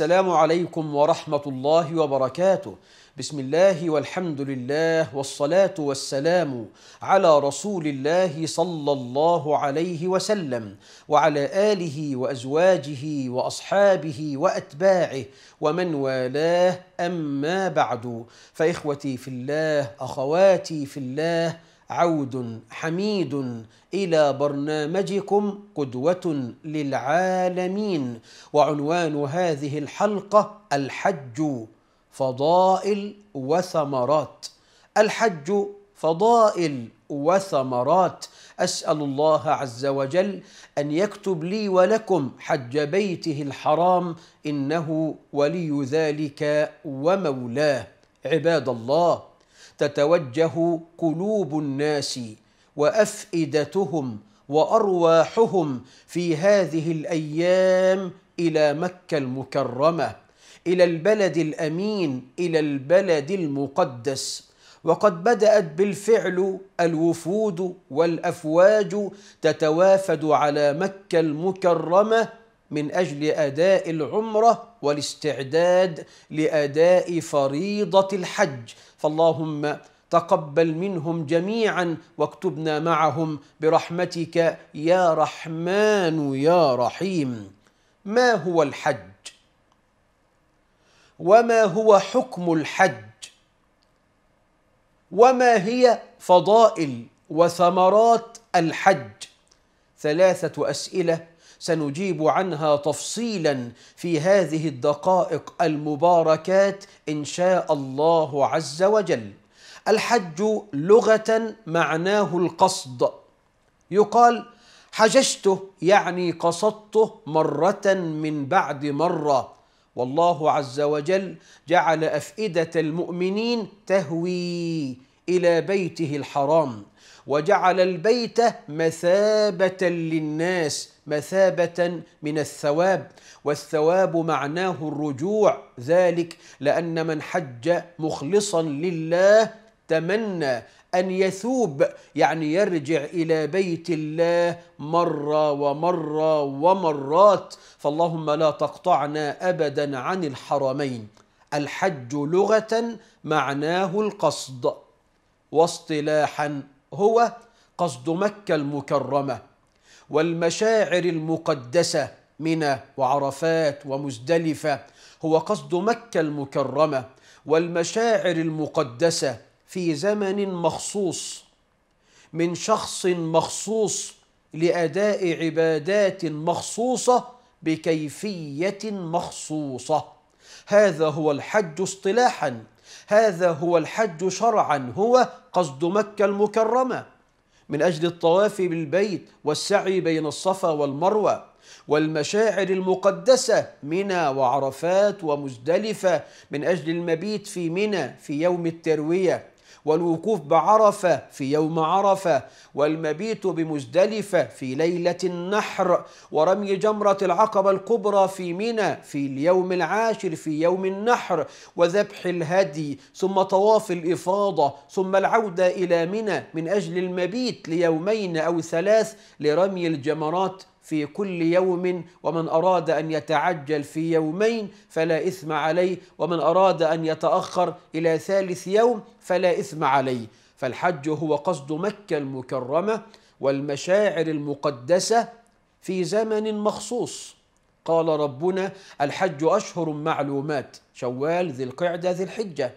السلام عليكم ورحمة الله وبركاته بسم الله والحمد لله والصلاة والسلام على رسول الله صلى الله عليه وسلم وعلى آله وأزواجه وأصحابه وأتباعه ومن والاه أما بعد فإخوتي في الله أخواتي في الله عود حميد الى برنامجكم قدوه للعالمين وعنوان هذه الحلقه الحج فضائل وثمرات الحج فضائل وثمرات اسال الله عز وجل ان يكتب لي ولكم حج بيته الحرام انه ولي ذلك ومولاه عباد الله تتوجه قلوب الناس وافئدتهم وارواحهم في هذه الايام الى مكه المكرمه الى البلد الامين الى البلد المقدس وقد بدات بالفعل الوفود والافواج تتوافد على مكه المكرمه من أجل أداء العمرة والاستعداد لأداء فريضة الحج فاللهم تقبل منهم جميعا واكتبنا معهم برحمتك يا رحمن يا رحيم ما هو الحج وما هو حكم الحج وما هي فضائل وثمرات الحج ثلاثه اسئله سنجيب عنها تفصيلا في هذه الدقائق المباركات ان شاء الله عز وجل الحج لغه معناه القصد يقال حججته يعني قصدته مره من بعد مره والله عز وجل جعل افئده المؤمنين تهوي الى بيته الحرام وجعل البيت مثابه للناس مثابة من الثواب والثواب معناه الرجوع ذلك لأن من حج مخلصا لله تمنى أن يثوب يعني يرجع إلى بيت الله مرة ومرة ومرات فاللهم لا تقطعنا أبدا عن الحرمين الحج لغة معناه القصد واصطلاحا هو قصد مكة المكرمة والمشاعر المقدسة منى وعرفات ومزدلفة هو قصد مكة المكرمة والمشاعر المقدسة في زمن مخصوص من شخص مخصوص لأداء عبادات مخصوصة بكيفية مخصوصة هذا هو الحج اصطلاحا هذا هو الحج شرعا هو قصد مكة المكرمة من أجل الطواف بالبيت والسعي بين الصفا والمروة والمشاعر المقدسة منى وعرفات ومزدلفة من أجل المبيت في منى في يوم التروية والوقوف بعرفة في يوم عرفة والمبيت بمزدلفة في ليلة النحر ورمي جمرة العقبة الكبرى في منى في اليوم العاشر في يوم النحر وذبح الهدي ثم طواف الإفاضة ثم العودة إلى منى من أجل المبيت ليومين أو ثلاث لرمي الجمرات في كل يوم ومن أراد أن يتعجل في يومين فلا إثم عليه ومن أراد أن يتأخر إلى ثالث يوم فلا إثم عليه فالحج هو قصد مكة المكرمة والمشاعر المقدسة في زمن مخصوص قال ربنا الحج أشهر معلومات شوال ذي القعدة ذي الحجة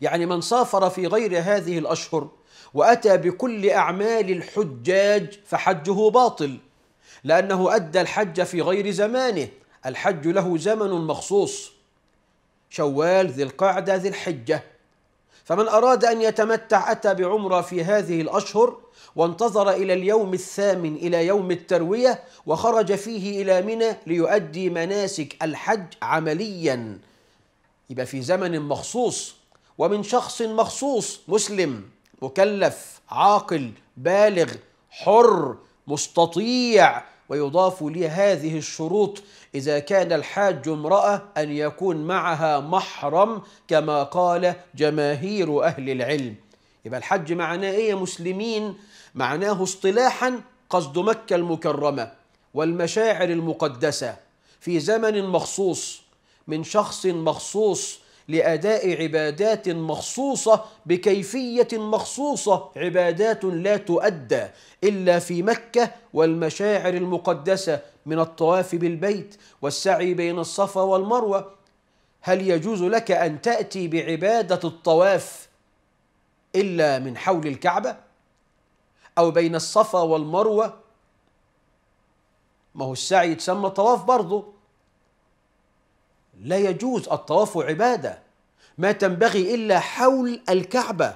يعني من سافر في غير هذه الأشهر وأتى بكل أعمال الحجاج فحجه باطل لأنه أدى الحج في غير زمانه الحج له زمن مخصوص شوال ذي القعدة ذي الحجة فمن أراد أن يتمتع أتى بعمرة في هذه الأشهر وانتظر إلى اليوم الثامن إلى يوم التروية وخرج فيه إلى منى ليؤدي مناسك الحج عمليا يبقى في زمن مخصوص ومن شخص مخصوص مسلم مكلف عاقل بالغ حر مستطيع ويضاف لهذه الشروط إذا كان الحاج امرأة أن يكون معها محرم كما قال جماهير أهل العلم يبقى الحج معناه إيه يا مسلمين معناه اصطلاحا قصد مكة المكرمة والمشاعر المقدسة في زمن مخصوص من شخص مخصوص لأداء عبادات مخصوصة بكيفية مخصوصة عبادات لا تؤدى إلا في مكة والمشاعر المقدسة من الطواف بالبيت والسعي بين الصفا والمروة هل يجوز لك أن تأتي بعبادة الطواف إلا من حول الكعبة أو بين الصفا والمروة ما هو السعي يتسمى طواف برضه لا يجوز الطواف عباده ما تنبغي الا حول الكعبه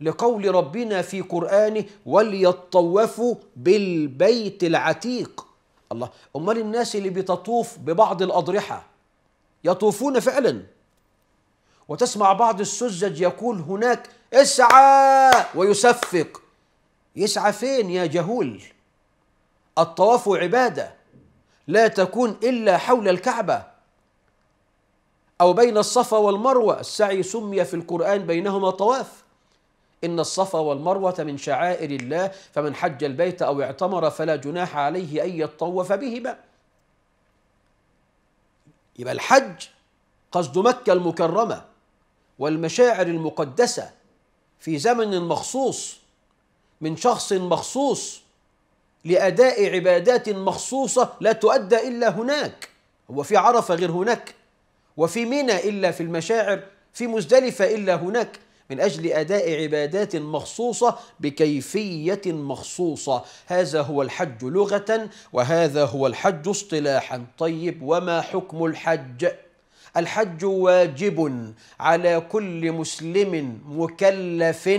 لقول ربنا في قرانه وليطوفوا بالبيت العتيق الله امال الناس اللي بتطوف ببعض الاضرحه يطوفون فعلا وتسمع بعض السذج يقول هناك اسعى ويسفق يسعى فين يا جهول الطواف عباده لا تكون الا حول الكعبه أو بين الصفا والمروة السعي سمي في القرآن بينهما طواف إن الصفا والمروة من شعائر الله فمن حج البيت أو اعتمر فلا جناح عليه أن يطوف بهما يبقى الحج قصد مكة المكرمة والمشاعر المقدسة في زمن مخصوص من شخص مخصوص لأداء عبادات مخصوصة لا تؤدى إلا هناك هو في عرفة غير هناك وفي منى إلا في المشاعر في مزدلفة إلا هناك من أجل أداء عبادات مخصوصة بكيفية مخصوصة هذا هو الحج لغة وهذا هو الحج اصطلاحا طيب وما حكم الحج؟ الحج واجب على كل مسلم مكلف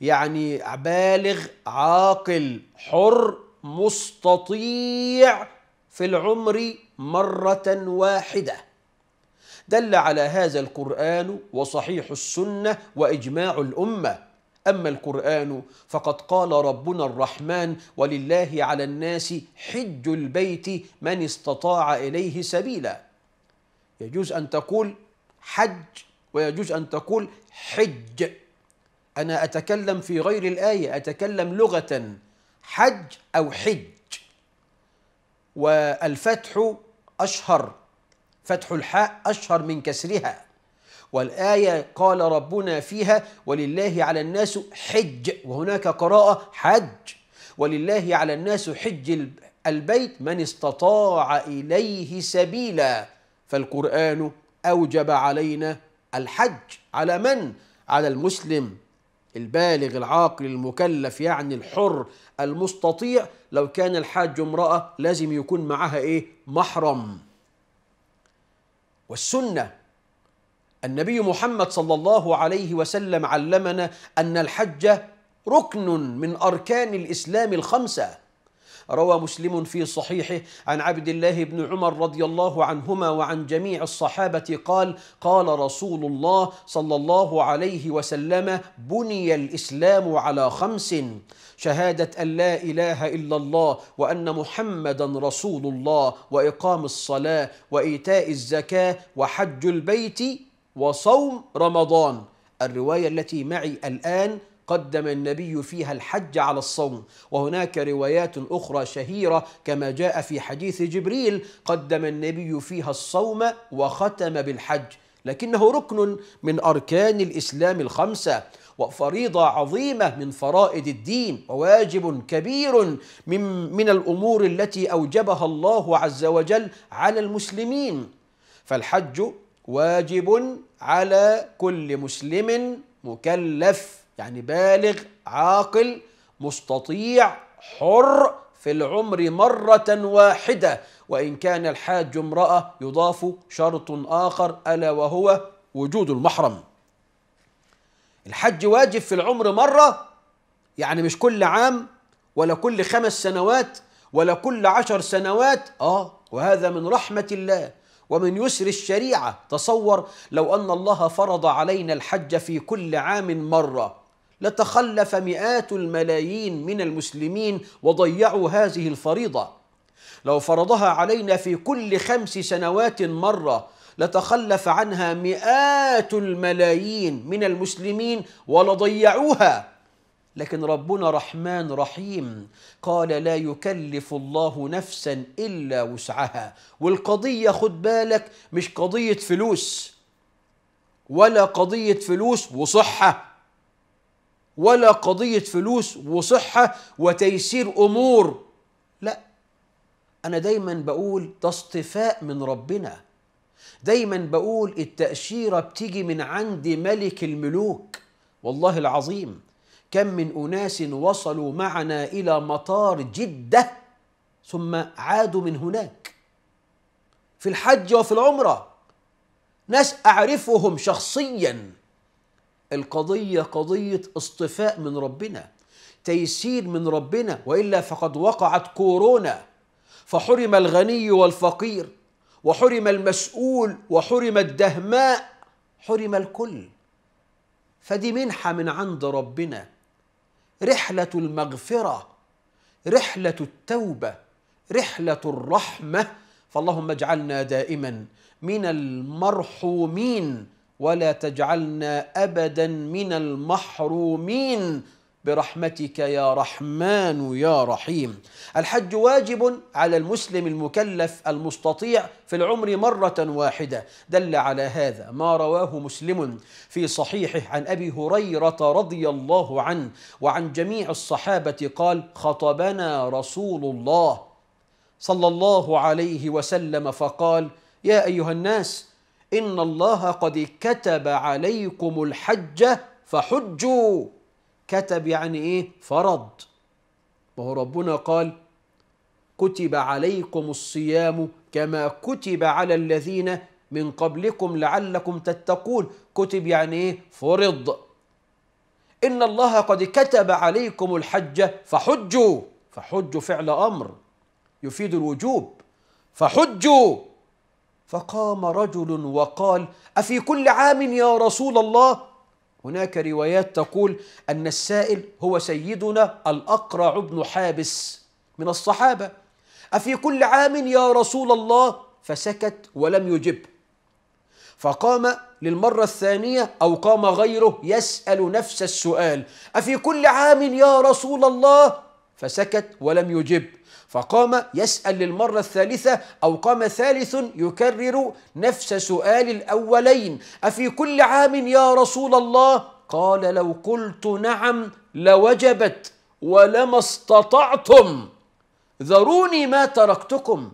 يعني بالغ عاقل حر مستطيع في العمر مرة واحدة دل على هذا القرآن وصحيح السنة وإجماع الأمة أما القرآن فقد قال ربنا الرحمن ولله على الناس حج البيت من استطاع إليه سبيلا يجوز أن تقول حج ويجوز أن تقول حج أنا أتكلم في غير الآية أتكلم لغة حج أو حج والفتح أشهر فتح الحاء أشهر من كسرها والآية قال ربنا فيها ولله على الناس حج وهناك قراءة حج ولله على الناس حج البيت من استطاع إليه سبيلا فالقرآن أوجب علينا الحج على من؟ على المسلم البالغ العاقل المكلف يعني الحر المستطيع لو كان الحاج امرأة لازم يكون معها إيه؟ محرم والسنه النبي محمد صلى الله عليه وسلم علمنا ان الحج ركن من اركان الاسلام الخمسه روى مسلم في صحيحه عن عبد الله بن عمر رضي الله عنهما وعن جميع الصحابة قال قال رسول الله صلى الله عليه وسلم بني الإسلام على خمس شهادة أن لا إله إلا الله وأن محمدا رسول الله وإقام الصلاة وإيتاء الزكاة وحج البيت وصوم رمضان الرواية التي معي الآن قدم النبي فيها الحج على الصوم وهناك روايات أخرى شهيرة كما جاء في حديث جبريل قدم النبي فيها الصوم وختم بالحج لكنه ركن من أركان الإسلام الخمسة وفريضة عظيمة من فرائض الدين وواجب كبير من, من الأمور التي أوجبها الله عز وجل على المسلمين فالحج واجب على كل مسلم مكلف يعني بالغ عاقل مستطيع حر في العمر مرة واحدة وإن كان الحاج امرأة يضاف شرط آخر ألا وهو وجود المحرم الحج واجب في العمر مرة يعني مش كل عام ولا كل خمس سنوات ولا كل عشر سنوات آه وهذا من رحمة الله ومن يسر الشريعة تصور لو أن الله فرض علينا الحج في كل عام مرة لتخلف مئات الملايين من المسلمين وضيعوا هذه الفريضة لو فرضها علينا في كل خمس سنوات مرة لتخلف عنها مئات الملايين من المسلمين ولضيعوها لكن ربنا رحمن رحيم قال لا يكلف الله نفسا الا وسعها والقضيه خد بالك مش قضيه فلوس ولا قضيه فلوس وصحه ولا قضية فلوس وصحة وتيسير أمور لا أنا دايما بقول ده اصطفاء من ربنا دايما بقول التأشيرة بتيجي من عند ملك الملوك والله العظيم كم من أناس وصلوا معنا إلى مطار جدة ثم عادوا من هناك في الحج وفي العمرة ناس أعرفهم شخصياً القضية قضية اصطفاء من ربنا تيسير من ربنا وإلا فقد وقعت كورونا فحرم الغني والفقير وحرم المسؤول وحرم الدهماء حرم الكل فدي منحة من عند ربنا رحلة المغفرة رحلة التوبة رحلة الرحمة فاللهم اجعلنا دائما من المرحومين ولا تجعلنا ابدا من المحرومين برحمتك يا رحمن يا رحيم الحج واجب على المسلم المكلف المستطيع في العمر مرة واحدة دل على هذا ما رواه مسلم في صحيحه عن أبي هريرة رضي الله عنه وعن جميع الصحابة قال خطبنا رسول الله صلى الله عليه وسلم فقال يا أيها الناس إن الله قد كتب عليكم الحج فحجوا كتب يعني إيه فرض ما هو ربنا قال كتب عليكم الصيام كما كتب على الذين من قبلكم لعلكم تتقون كتب يعني إيه فرض إن الله قد كتب عليكم الحج فحجوا فحجوا فعل أمر يفيد الوجوب فحجوا فقام رجل وقال افي كل عام يا رسول الله هناك روايات تقول ان السائل هو سيدنا الاقرع بن حابس من الصحابه افي كل عام يا رسول الله فسكت ولم يجب فقام للمره الثانيه او قام غيره يسال نفس السؤال افي كل عام يا رسول الله فسكت ولم يجب فقام يسأل للمرة الثالثة أو قام ثالث يكرر نفس سؤال الأولين أفي كل عام يا رسول الله قال لو قلت نعم لوجبت ولما استطعتم ذروني ما تركتكم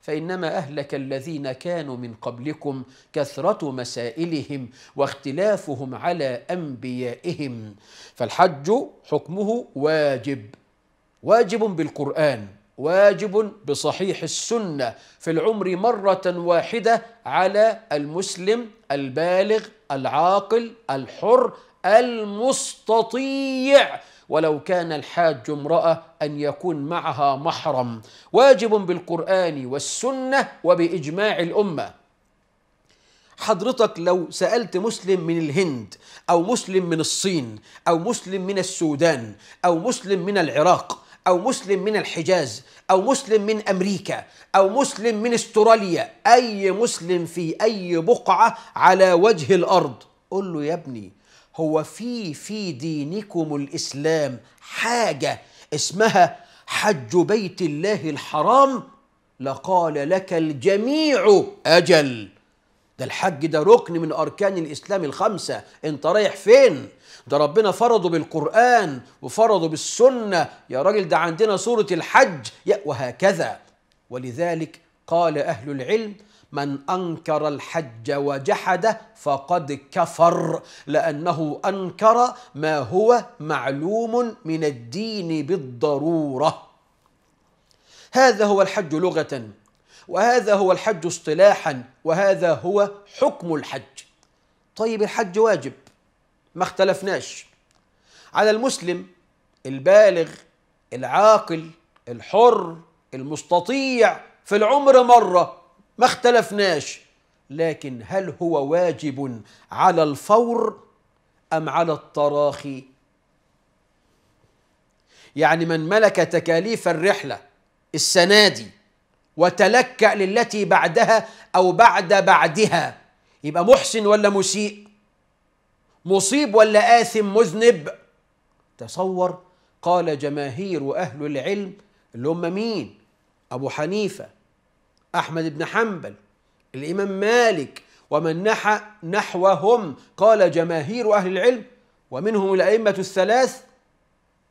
فانما اهلك الذين كانوا من قبلكم كثره مسائلهم واختلافهم على انبيائهم فالحج حكمه واجب واجب بالقرآن واجب بصحيح السنة في العمر مرة واحدة على المسلم البالغ العاقل الحر المستطيع ولو كان الحاج امرأة أن يكون معها محرم واجب بالقرآن والسنة وبإجماع الأمة حضرتك لو سألت مسلم من الهند أو مسلم من الصين أو مسلم من السودان أو مسلم من العراق أو مسلم من الحجاز أو مسلم من أمريكا أو مسلم من استراليا أي مسلم في أي بقعة على وجه الأرض قل له يا ابني هو في في دينكم الإسلام حاجة اسمها حج بيت الله الحرام لقال لك الجميع أجل ده الحج ده ركن من أركان الإسلام الخمسة أنت رايح فين؟ ده ربنا فرضه بالقرآن وفرضه بالسنة يا راجل ده عندنا سورة الحج وهكذا ولذلك قال أهل العلم من أنكر الحج وجحده فقد كفر لأنه أنكر ما هو معلوم من الدين بالضرورة هذا هو الحج لغة وهذا هو الحج اصطلاحا وهذا هو حكم الحج طيب الحج واجب ما اختلفناش على المسلم البالغ العاقل الحر المستطيع في العمر مره ما اختلفناش لكن هل هو واجب على الفور ام على التراخي يعني من ملك تكاليف الرحله السنه دي وتلكأ للتي بعدها او بعد بعدها يبقى محسن ولا مسيء مصيب ولا آثم مذنب تصور قال جماهير أهل العلم اللي هم مين أبو حنيفة أحمد بن حنبل الإمام مالك ومن نحى نحوهم قال جماهير أهل العلم ومنهم الأئمة الثلاث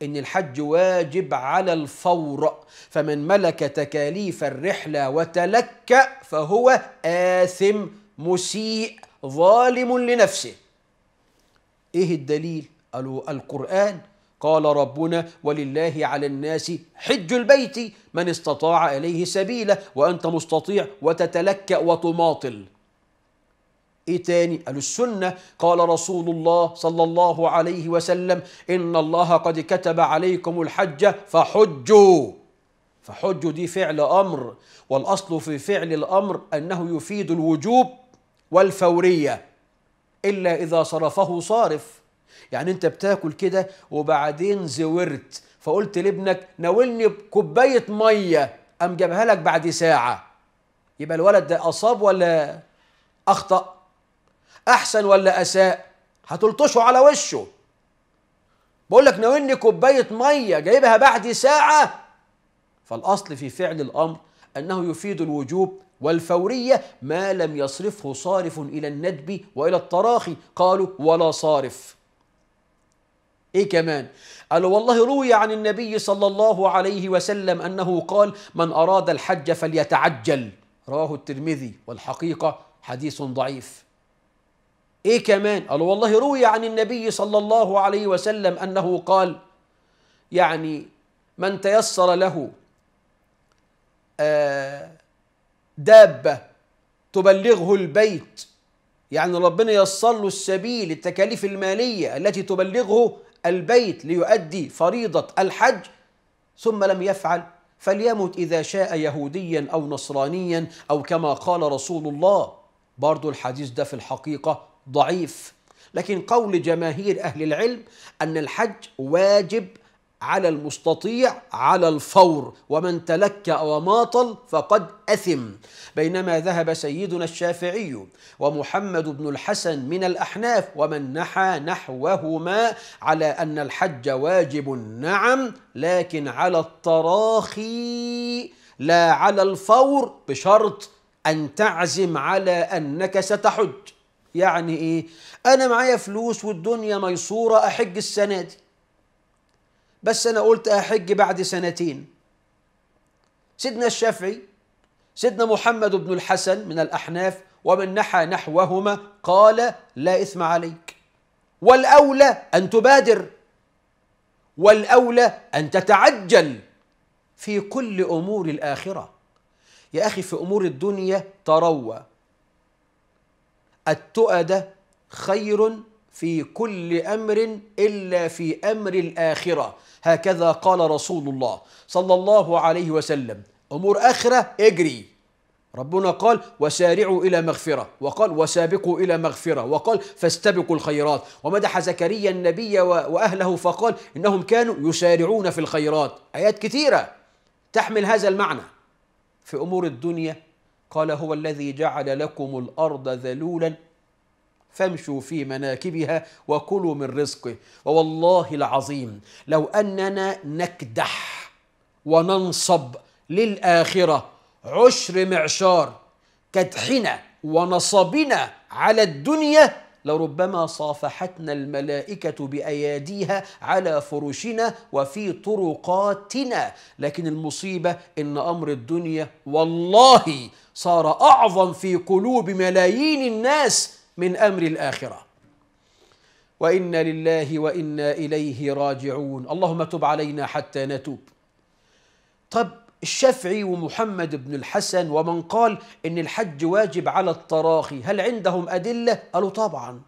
إن الحج واجب على الفور فمن ملك تكاليف الرحلة وتلكأ فهو آثم مسيء ظالم لنفسه إيه الدليل؟ قالوا القرآن قال ربنا ولله على الناس حج البيت من استطاع إليه سبيلا وأنت مستطيع وتتلكأ وتماطل ايه تاني قالوا السنه قال رسول الله صلى الله عليه وسلم ان الله قد كتب عليكم الحج فحجوا فحجوا دي فعل امر والاصل في فعل الامر انه يفيد الوجوب والفوريه إلا إذا صرفه صارف يعني أنت بتاكل كده وبعدين زورت فقلت لابنك ناولني كوبايه مية أم جابها لك بعد ساعة يبقى الولد ده أصاب ولا أخطأ أحسن ولا أساء هتلطشه على وشه بقول لك ناولني كوباية مية جايبها بعد ساعة فالأصل في فعل الأمر أنه يفيد الوجوب والفورية ما لم يصرفه صارف إلى الندب وإلى التراخي قالوا ولا صارف ايه كمان قالوا والله روي عن النبي صلى الله عليه وسلم انه قال من اراد الحج فليتعجل رواه الترمذي والحقيقه حديث ضعيف ايه كمان قالوا والله روي عن النبي صلى الله عليه وسلم انه قال يعني من تيسر له آه دابة تبلغه البيت يعني ربنا يصل له السبيل التكاليف المالية التي تبلغه البيت ليؤدي فريضة الحج ثم لم يفعل فليمت إذا شاء يهوديا أو نصرانيا أو كما قال رسول الله برضو الحديث ده في الحقيقة ضعيف لكن قول جماهير أهل العلم أن الحج واجب على المستطيع على الفور ومن تلكأ وماطل فقد أثم بينما ذهب سيدنا الشافعي ومحمد بن الحسن من الأحناف ومن نحى نحوهما على أن الحج واجب نعم لكن على التراخي لا على الفور بشرط أن تعزم على أنك ستحج يعني إيه؟ أنا معايا فلوس والدنيا ميسورة أحج السنة دي بس أنا قلت أحج بعد سنتين سيدنا الشافعي سيدنا محمد بن الحسن من الأحناف ومن نحى نحوهما قال لا إثم عليك والأولى أن تبادر والأولى أن تتعجل في كل أمور الآخرة يا أخي في أمور الدنيا تروى التؤدة خير في كل أمر إلا في أمر الآخرة هكذا قال رسول الله صلى الله عليه وسلم أمور آخرة اجري ربنا قال وسارعوا إلى مغفرة وقال وسابقوا إلى مغفرة وقال فاستبقوا الخيرات ومدح زكريا النبي وأهله فقال إنهم كانوا يسارعون في الخيرات آيات كثيرة تحمل هذا المعنى في أمور الدنيا قال هو الذي جعل لكم الأرض ذلولا فامشوا في مناكبها وكلوا من رزقه ووالله العظيم لو اننا نكدح وننصب للاخره عشر معشار كدحنا ونصبنا على الدنيا لربما صافحتنا الملائكه باياديها على فرشنا وفي طرقاتنا لكن المصيبه ان امر الدنيا والله صار اعظم في قلوب ملايين الناس من امر الاخره وانا لله وانا اليه راجعون اللهم تب علينا حتى نتوب طب الشافعي ومحمد بن الحسن ومن قال ان الحج واجب على التراخي هل عندهم ادله قالوا طبعا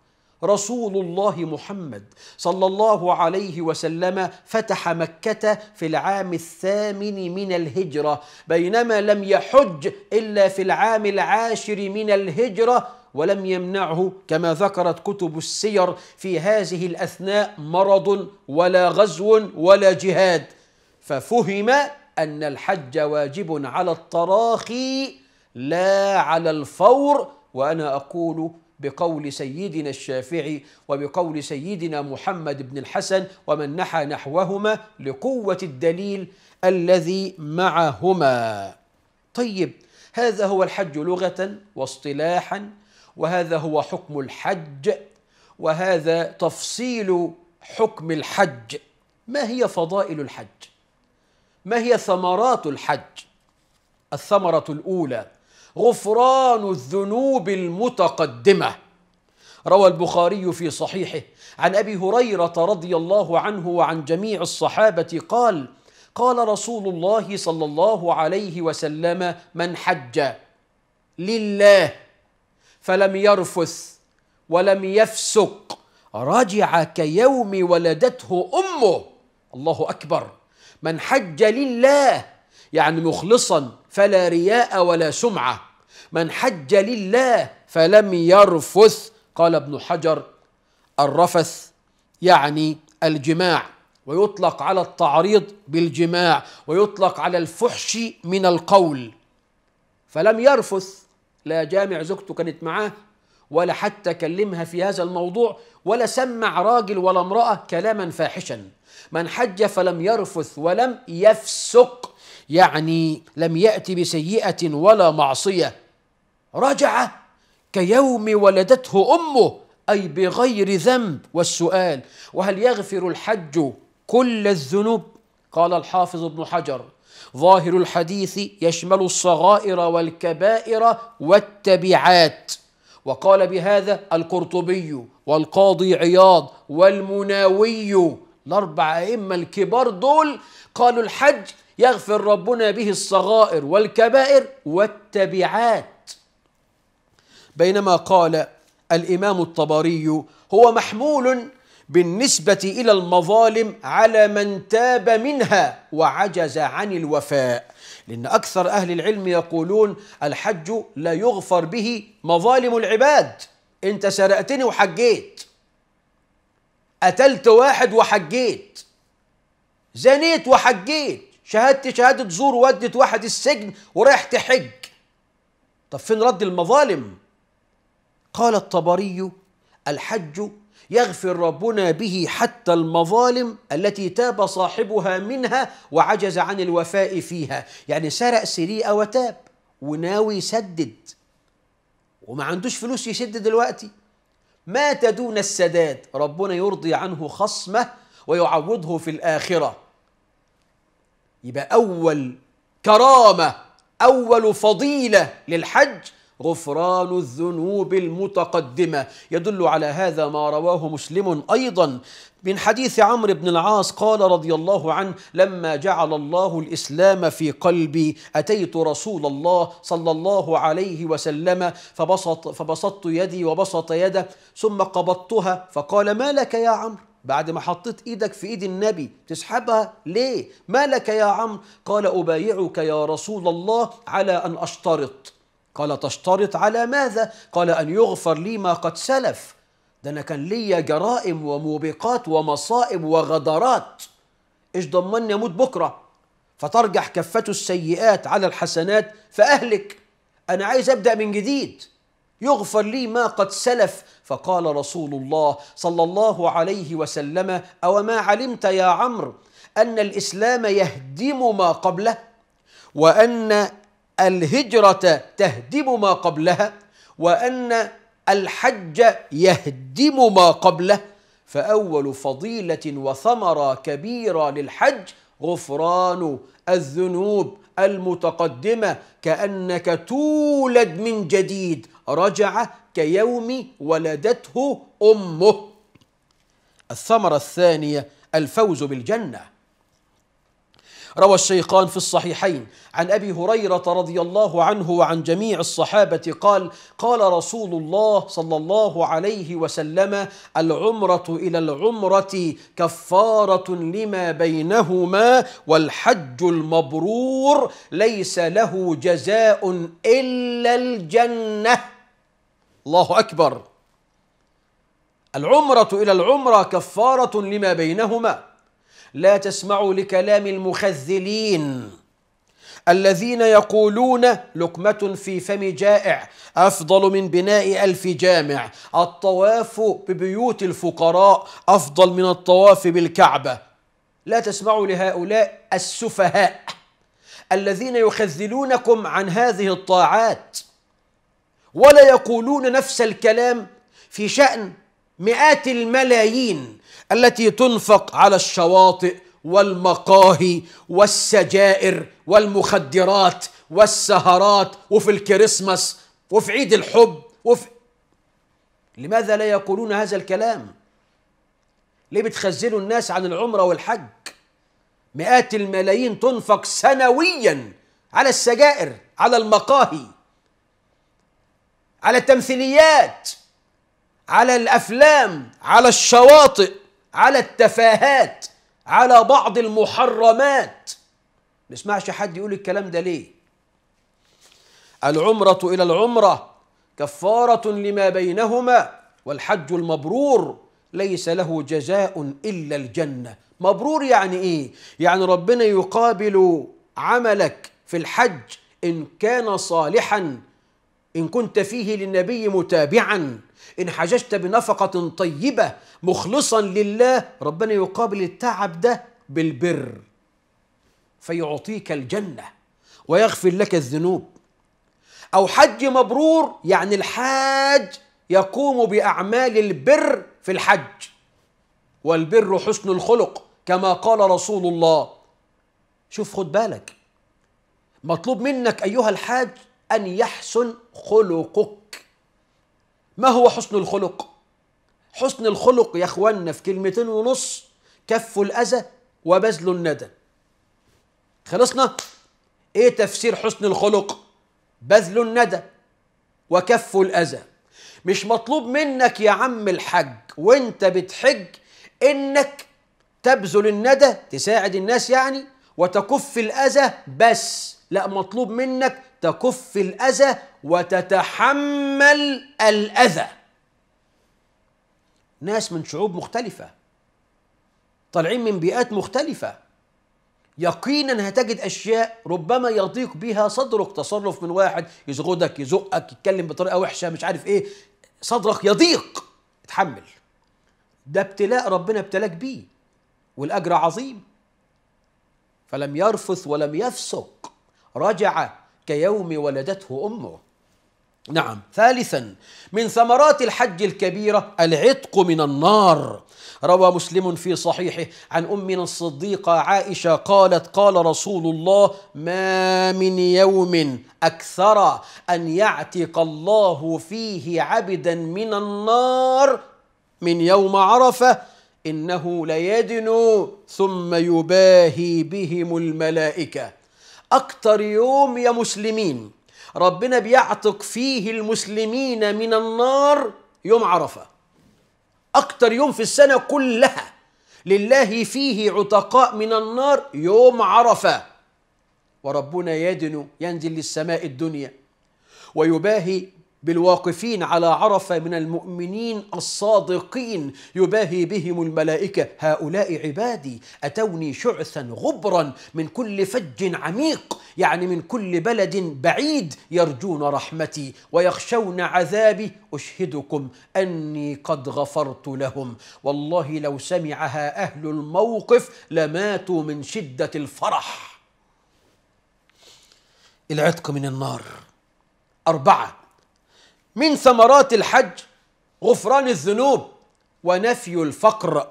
رسول الله محمد صلى الله عليه وسلم فتح مكة في العام الثامن من الهجرة بينما لم يحج إلا في العام العاشر من الهجرة ولم يمنعه كما ذكرت كتب السير في هذه الاثناء مرض ولا غزو ولا جهاد ففهم ان الحج واجب على التراخي لا على الفور وانا اقول بقول سيدنا الشافعي وبقول سيدنا محمد بن الحسن ومن نحى نحوهما لقوه الدليل الذي معهما طيب هذا هو الحج لغه واصطلاحا وهذا هو حكم الحج وهذا تفصيل حكم الحج ما هي فضائل الحج ما هي ثمرات الحج الثمره الاولى غفران الذنوب المتقدمه روى البخاري في صحيحه عن ابي هريره رضي الله عنه وعن جميع الصحابه قال قال رسول الله صلى الله عليه وسلم من حج لله فلم يرفث ولم يفسق رجع كيوم ولدته امه الله اكبر من حج لله يعني مخلصا فلا رياء ولا سمعه من حج لله فلم يرفث قال ابن حجر الرفث يعني الجماع ويطلق على التعريض بالجماع ويطلق على الفحش من القول فلم يرفث لا جامع زوجته كانت معاه ولا حتى كلمها في هذا الموضوع ولا سمع راجل ولا امرأة كلاما فاحشا من حج فلم يرفث ولم يفسق يعني لم يأتي بسيئة ولا معصية رجع كيوم ولدته أمه أي بغير ذنب والسؤال وهل يغفر الحج كل الذنوب قال الحافظ ابن حجر ظاهر الحديث يشمل الصغائر والكبائر والتبعات وقال بهذا القرطبي والقاضي عياض والمناوي الأربع أئمة الكبار دول قالوا الحج يغفر ربنا به الصغائر والكبائر والتبعات بينما قال الإمام الطبري هو محمول بالنسبة إلى المظالم على من تاب منها وعجز عن الوفاء لأن أكثر أهل العلم يقولون الحج لا يغفر به مظالم العباد أنت سرقتني وحجيت قتلت واحد وحجيت زنيت وحجيت شهدت شهادة زور ودت واحد السجن ورايح تحج طب فين رد المظالم قال الطبري الحج يغفر ربنا به حتى المظالم التي تاب صاحبها منها وعجز عن الوفاء فيها يعني سرق سريقه وتاب وناوي يسدد وما عندوش فلوس يسد دلوقتي مات دون السداد ربنا يرضي عنه خصمه ويعوضه في الآخرة يبقى أول كرامة أول فضيلة للحج غفران الذنوب المتقدمة يدل على هذا ما رواه مسلم أيضا من حديث عمرو بن العاص قال رضي الله عنه لما جعل الله الاسلام في قلبي اتيت رسول الله صلى الله عليه وسلم فبسط فبسطت يدي وبسط يده ثم قبضتها فقال ما لك يا عمرو بعد ما حطيت ايدك في ايد النبي تسحبها ليه ما لك يا عمرو قال ابايعك يا رسول الله على ان اشترط قال تشترط على ماذا؟ قال أن يغفر لي ما قد سلف ده أنا كان ليا جرائم وموبقات ومصائب وغدرات إيش ضمني أموت بكرة فترجح كفة السيئات على الحسنات فأهلك أنا عايز أبدأ من جديد يغفر لي ما قد سلف فقال رسول الله صلى الله عليه وسلم أو ما علمت يا عمرو أن الإسلام يهدم ما قبله وأن الهجرة تهدم ما قبلها وأن الحج يهدم ما قبله فأول فضيلة وثمرة كبيرة للحج غفران الذنوب المتقدمة كأنك تولد من جديد رجع كيوم ولدته أمه الثمرة الثانية الفوز بالجنة روى الشيخان في الصحيحين عن ابي هريره رضي الله عنه وعن جميع الصحابه قال قال رسول الله صلى الله عليه وسلم العمره الى العمره كفاره لما بينهما والحج المبرور ليس له جزاء الا الجنه الله اكبر العمره الى العمره كفاره لما بينهما لا تسمعوا لكلام المخذلين الذين يقولون لقمة في فم جائع أفضل من بناء ألف جامع الطواف ببيوت الفقراء أفضل من الطواف بالكعبة لا تسمعوا لهؤلاء السفهاء الذين يخذلونكم عن هذه الطاعات ولا يقولون نفس الكلام في شأن مئات الملايين التي تنفق على الشواطئ والمقاهي والسجائر والمخدرات والسهرات وفي الكريسماس وفي عيد الحب وفي لماذا لا يقولون هذا الكلام ليه بتخزنوا الناس عن العمرة والحج مئات الملايين تنفق سنويا على السجائر على المقاهي على التمثيليات على الافلام على الشواطئ على التفاهات على بعض المحرمات ما اسمعش حد يقول الكلام ده ليه العمرة إلى العمرة كفارة لما بينهما والحج المبرور ليس له جزاء إلا الجنة مبرور يعني إيه؟ يعني ربنا يقابل عملك في الحج إن كان صالحا إن كنت فيه للنبي متابعا إن حججت بنفقة طيبة مخلصا لله ربنا يقابل التعب ده بالبر فيعطيك الجنة ويغفر لك الذنوب أو حج مبرور يعني الحاج يقوم بأعمال البر في الحج والبر حسن الخلق كما قال رسول الله شوف خد بالك مطلوب منك أيها الحاج أن يحسن خلقك ما هو حسن الخلق حسن الخلق يا اخوانا في كلمتين ونص كف الاذى وبذل الندى خلصنا ايه تفسير حسن الخلق بذل الندى وكف الاذى مش مطلوب منك يا عم الحج وانت بتحج انك تبذل الندى تساعد الناس يعني وتكف الاذى بس لا مطلوب منك تكف الأذى وتتحمل الأذى ناس من شعوب مختلفة طالعين من بيئات مختلفة يقينا هتجد أشياء ربما يضيق بها صدرك تصرف من واحد يزغدك يزقك يتكلم بطريقة وحشة مش عارف إيه صدرك يضيق اتحمل ده ابتلاء ربنا ابتلاك بيه والأجر عظيم فلم يرفث ولم يفسق رجع كيوم ولدته امه نعم ثالثا من ثمرات الحج الكبيره العتق من النار روى مسلم في صحيحه عن امنا الصديقه عائشه قالت قال رسول الله ما من يوم اكثر ان يعتق الله فيه عبدا من النار من يوم عرفه انه ليدنو ثم يباهي بهم الملائكه أكتر يوم يا مسلمين ربنا بيعتق فيه المسلمين من النار يوم عرفة أكتر يوم في السنة كلها لله فيه عتقاء من النار يوم عرفة وربنا يدنو ينزل للسماء الدنيا ويباهي بالواقفين على عرفه من المؤمنين الصادقين يباهي بهم الملائكه هؤلاء عبادي اتوني شعثا غبرا من كل فج عميق يعني من كل بلد بعيد يرجون رحمتي ويخشون عذابي اشهدكم اني قد غفرت لهم والله لو سمعها اهل الموقف لماتوا من شده الفرح العتق من النار اربعه من ثمرات الحج غفران الذنوب ونفي الفقر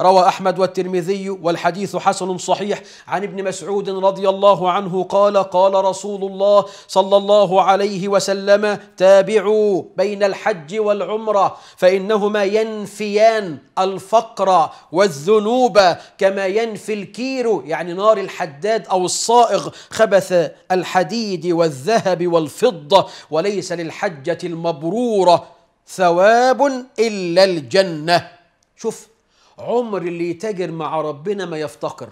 روى أحمد والترمذي والحديث حسن صحيح عن ابن مسعود رضي الله عنه قال قال رسول الله صلى الله عليه وسلم تابعوا بين الحج والعمرة فإنهما ينفيان الفقر والذنوب كما ينفي الكير يعني نار الحداد أو الصائغ خبث الحديد والذهب والفضة وليس للحجة المبرورة ثواب إلا الجنة شوف عمر اللي يتاجر مع ربنا ما يفتقر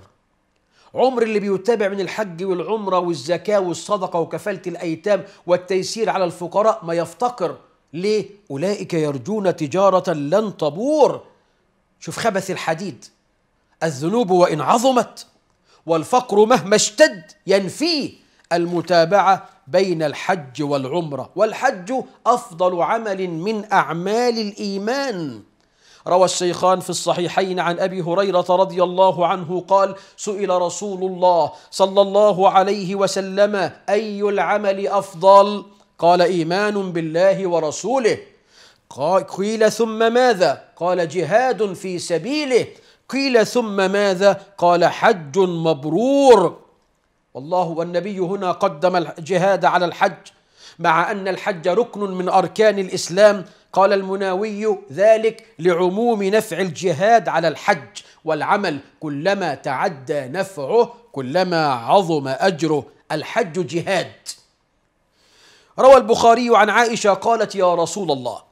عمر اللي بيتابع من الحج والعمرة والزكاة والصدقة وكفالة الأيتام والتيسير على الفقراء ما يفتقر ليه؟ أولئك يرجون تجارة لن تبور شوف خبث الحديد الذنوب وإن عظمت والفقر مهما اشتد ينفيه المتابعة بين الحج والعمرة والحج أفضل عمل من أعمال الإيمان روى الشيخان في الصحيحين عن أبي هريرة رضي الله عنه قال سئل رسول الله صلى الله عليه وسلم أي العمل أفضل قال إيمان بالله ورسوله قيل ثم ماذا قال جهاد في سبيله قيل ثم ماذا قال حج مبرور والله والنبي هنا قدم الجهاد على الحج مع ان الحج ركن من اركان الاسلام قال المناوي ذلك لعموم نفع الجهاد على الحج والعمل كلما تعدى نفعه كلما عظم اجره الحج جهاد روى البخاري عن عائشه قالت يا رسول الله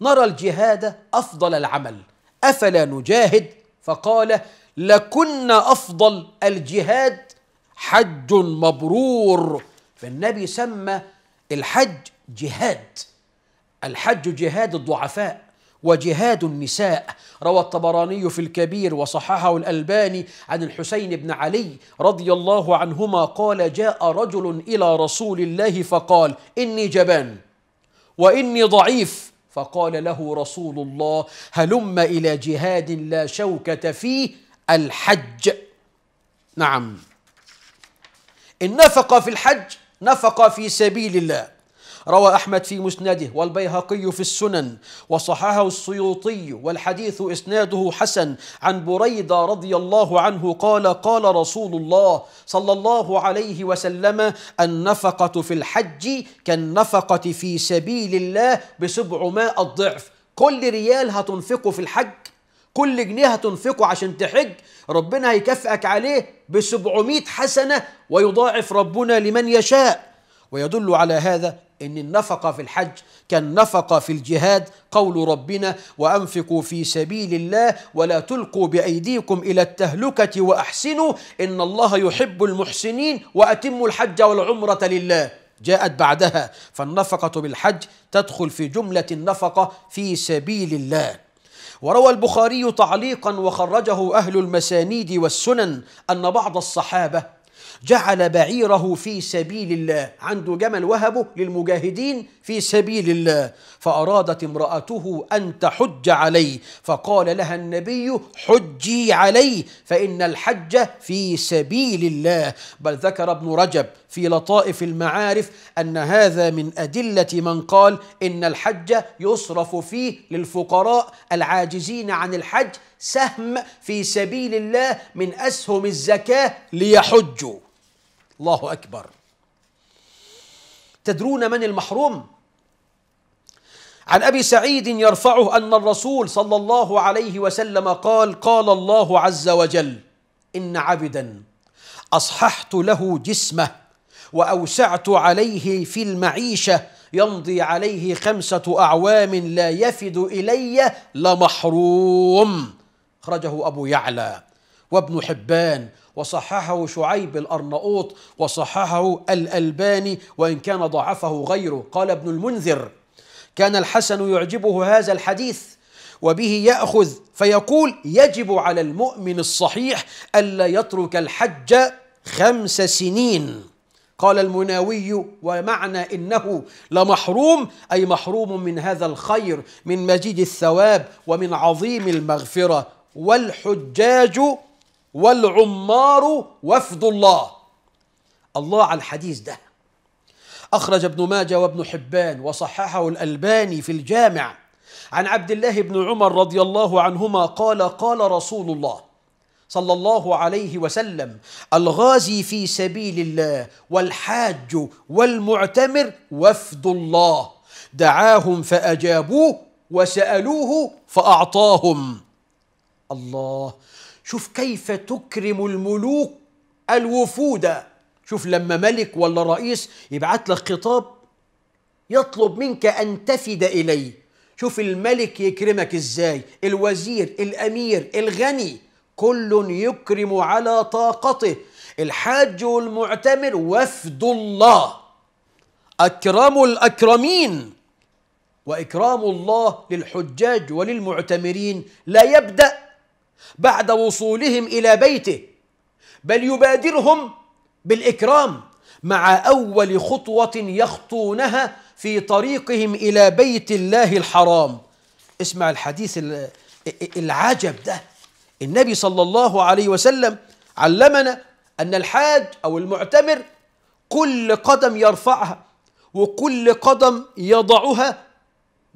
نرى الجهاد افضل العمل افلا نجاهد فقال لكن افضل الجهاد حج مبرور فالنبي سمى الحج جهاد الحج جهاد الضعفاء وجهاد النساء روى الطبراني في الكبير وصححه الألباني عن الحسين بن علي رضي الله عنهما قال جاء رجل إلى رسول الله فقال إني جبان وإني ضعيف فقال له رسول الله هلم إلى جهاد لا شوكة فيه الحج نعم النفقة في الحج نفقة في سبيل الله روى أحمد في مسنده والبيهقي في السنن وصححه السيوطي والحديث إسناده حسن عن بريدة رضي الله عنه قال قال رسول الله صلى الله عليه وسلم النفقة في الحج كالنفقة في سبيل الله بسبعمائة ضعف كل ريال هتنفقه في الحج كل جنيه هتنفقه عشان تحج ربنا هيكافئك عليه بسبعمائة حسنة ويضاعف ربنا لمن يشاء ويدل على هذا إن النفقة في الحج كالنفقة في الجهاد قول ربنا وأنفقوا في سبيل الله ولا تلقوا بأيديكم إلى التهلكة وأحسنوا إن الله يحب المحسنين وأتموا الحج والعمرة لله جاءت بعدها فالنفقة بالحج تدخل في جملة النفقة في سبيل الله وروى البخاري تعليقا وخرجه أهل المسانيد والسنن أن بعض الصحابة جعل بعيره في سبيل الله عنده جمل وهبه للمجاهدين في سبيل الله فأرادت امرأته أن تحج عليه فقال لها النبي حجي عليه فإن الحج في سبيل الله بل ذكر ابن رجب في لطائف المعارف أن هذا من أدلة من قال إن الحج يصرف فيه للفقراء العاجزين عن الحج سهم في سبيل الله من أسهم الزكاة ليحجوا الله أكبر تدرون من المحروم؟ عن ابي سعيد يرفعه ان الرسول صلى الله عليه وسلم قال قال الله عز وجل ان عبدا اصححت له جسمه وأوسعت عليه في المعيشة يمضي عليه خمسة أعوام لا يفد إلي لمحروم أخرجه أبو يعلى وابن حبان وصححه شعيب الأرنؤوط وصححه الألباني وإن كان ضعفه غيره قال ابن المنذر كان الحسن يعجبه هذا الحديث وبه يأخذ فيقول يجب على المؤمن الصحيح ألا يترك الحج خمس سنين قال المناوي ومعنى انه لمحروم اي محروم من هذا الخير من مجيد الثواب ومن عظيم المغفره والحجاج والعمار وفد الله الله على الحديث ده اخرج ابن ماجه وابن حبان وصححه الالباني في الجامع عن عبد الله بن عمر رضي الله عنهما قال قال رسول الله صلى الله عليه وسلم الغازي في سبيل الله والحاج والمعتمر وفد الله دعاهم فاجابوه وسالوه فاعطاهم الله شوف كيف تكرم الملوك الوفود شوف لما ملك ولا رئيس يبعت لك خطاب يطلب منك ان تفد اليه شوف الملك يكرمك ازاي الوزير الامير الغني كل يكرم على طاقته الحاج والمعتمر وفد الله اكرم الاكرمين واكرام الله للحجاج وللمعتمرين لا يبدا بعد وصولهم الى بيته بل يبادرهم بالاكرام مع اول خطوه يخطونها في طريقهم الى بيت الله الحرام اسمع الحديث العجب ده النبي صلى الله عليه وسلم علمنا أن الحاج أو المعتمر كل قدم يرفعها وكل قدم يضعها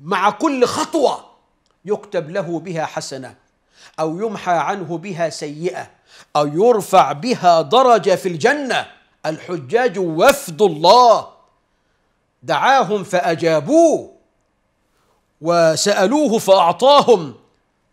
مع كل خطوة يكتب له بها حسنة أو يمحى عنه بها سيئة أو يرفع بها درجة في الجنة الحجاج وفد الله دعاهم فأجابوه وسألوه فأعطاهم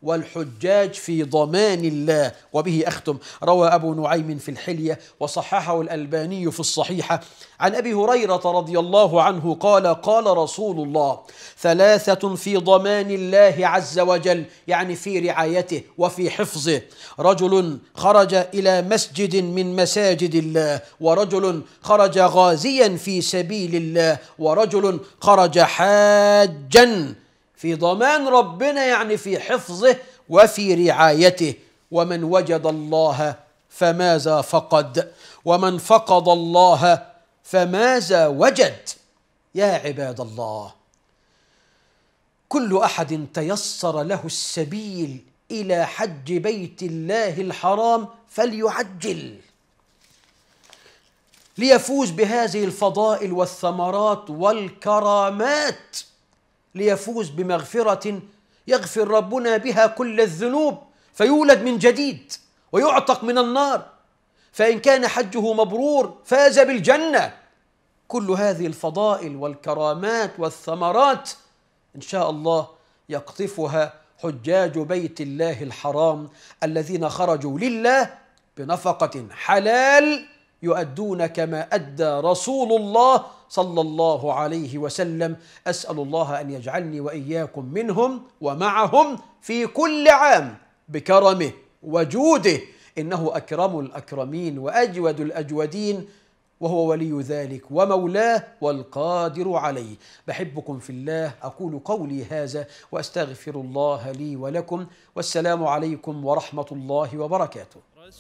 والحجاج في ضمان الله وبه أختم روى أبو نعيم في الحلية وصححه الألباني في الصحيحة عن أبي هريرة رضي الله عنه قال قال رسول الله ثلاثة في ضمان الله عز وجل يعني في رعايته وفي حفظه رجل خرج إلى مسجد من مساجد الله ورجل خرج غازيا في سبيل الله ورجل خرج حاجا في ضمان ربنا يعني في حفظه وفي رعايته ومن وجد الله فماذا فقد ومن فقد الله فماذا وجد يا عباد الله كل احد تيسر له السبيل الى حج بيت الله الحرام فليعجل ليفوز بهذه الفضائل والثمرات والكرامات ليفوز بمغفرة يغفر ربنا بها كل الذنوب فيولد من جديد ويعتق من النار فإن كان حجه مبرور فاز بالجنة كل هذه الفضائل والكرامات والثمرات إن شاء الله يقطفها حجاج بيت الله الحرام الذين خرجوا لله بنفقة حلال يؤدون كما أدى رسول الله صلى الله عليه وسلم أسأل الله أن يجعلني وإياكم منهم ومعهم في كل عام بكرمه وجوده إنه أكرم الأكرمين وأجود الأجودين وهو ولي ذلك ومولاه والقادر عليه بحبكم في الله اقول قولي هذا واستغفر الله لي ولكم والسلام عليكم ورحمه الله وبركاته